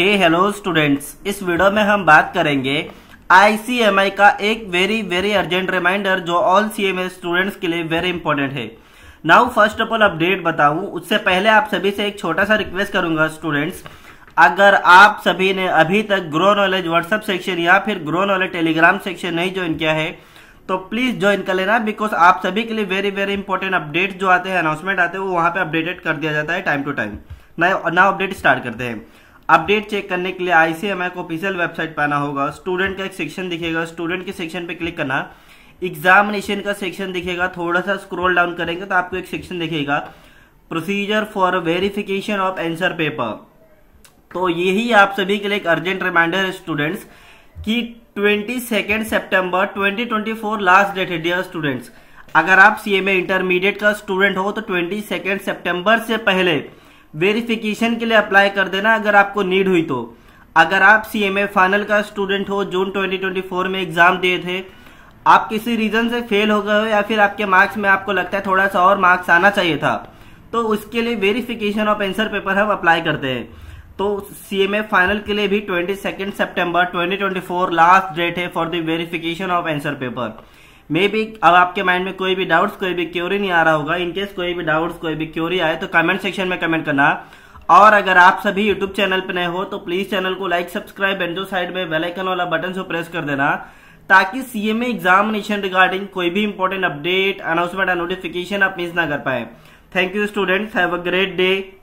हे hello students इस video में हम बात करेंगे आईसीएमआई का एक वेरी वेरी अर्जेंट रिमाइंडर जो ऑल सीएमए स्टूडेंट्स के लिए वेरी इंपॉर्टेंट है now first of all update बताऊं उससे पहले आप सभी से एक छोटा सा रिक्वेस्ट करूंगा स्टूडेंट्स अगर आप सभी ने अभी तक ग्रो नॉलेज व्हाट्सएप सेक्शन या फिर ग्रो नॉलेज टेलीग्राम सेक्शन नहीं ज्वाइन किया है तो प्लीज ज्वाइन कर लेना बिकॉज आप सभी के लिए वेरी वेरी इंपॉर्टेंट अपडेट जो आते हैं अनाउंसमेंट आते हैं वो वहां पर अपडेटेड कर दिया जाता है टाइम टू टाइम नया अपडेट स्टार्ट करते हैं अपडेट चेक करने के लिए आईसीएमआई को ऑफिशियल वेबसाइट पर आना होगा स्टूडेंट का एक सेक्शन दिखेगा स्टूडेंट के सेक्शन पे क्लिक करना एग्जामिनेशन का सेक्शन दिखेगा थोड़ा सा स्क्रॉल डाउन करेंगे तो आपको एक सेक्शन दिखेगा procedure for verification of answer paper तो यही आप सभी के लिए एक अर्जेंट रिमाइंडर है स्टूडेंट्स कि twenty second September twenty twenty four last date है डियर स्टूडेंट्स अगर आप सीएमए इंटरमीडिएट का स्टूडेंट हो तो ट्वेंटी सेकेंड सेप्टेम्बर से पहले वेरिफिकेशन के लिए अप्लाई कर देना अगर आपको नीड हुई तो अगर आप सी एम ए फाइनल का स्टूडेंट हो जून 2024 में एग्जाम दिए थे आप किसी रीजन से फेल हो गए हो या फिर आपके मार्क्स में आपको लगता है थोड़ा सा और मार्क्स आना चाहिए था तो उसके लिए वेरिफिकेशन ऑफ एंसर पेपर हम अप्लाई करते हैं तो सी एम ए फाइनल के लिए भी twenty second September twenty twenty four last date है for the verification of answer paper मे भी अब आपके माइंड में कोई भी डाउट्स कोई भी क्योरी नहीं आ रहा होगा इनकेस कोई भी डाउट्स कोई भी क्योरी आए तो कमेंट सेक्शन में कमेंट करना और अगर आप सभी यूट्यूब चैनल पर नए हो तो प्लीज चैनल को लाइक सब्सक्राइब एंड जो साइड में बेलाइकन वाला बटन से प्रेस कर देना ताकि सीएमए एग्जामिनेशन रिगार्डिंग कोई भी इंपॉर्टेंट अपडेट अनाउंसमेंट या नोटिफिकेशन आप मिस ना कर पाए thank you students have a great day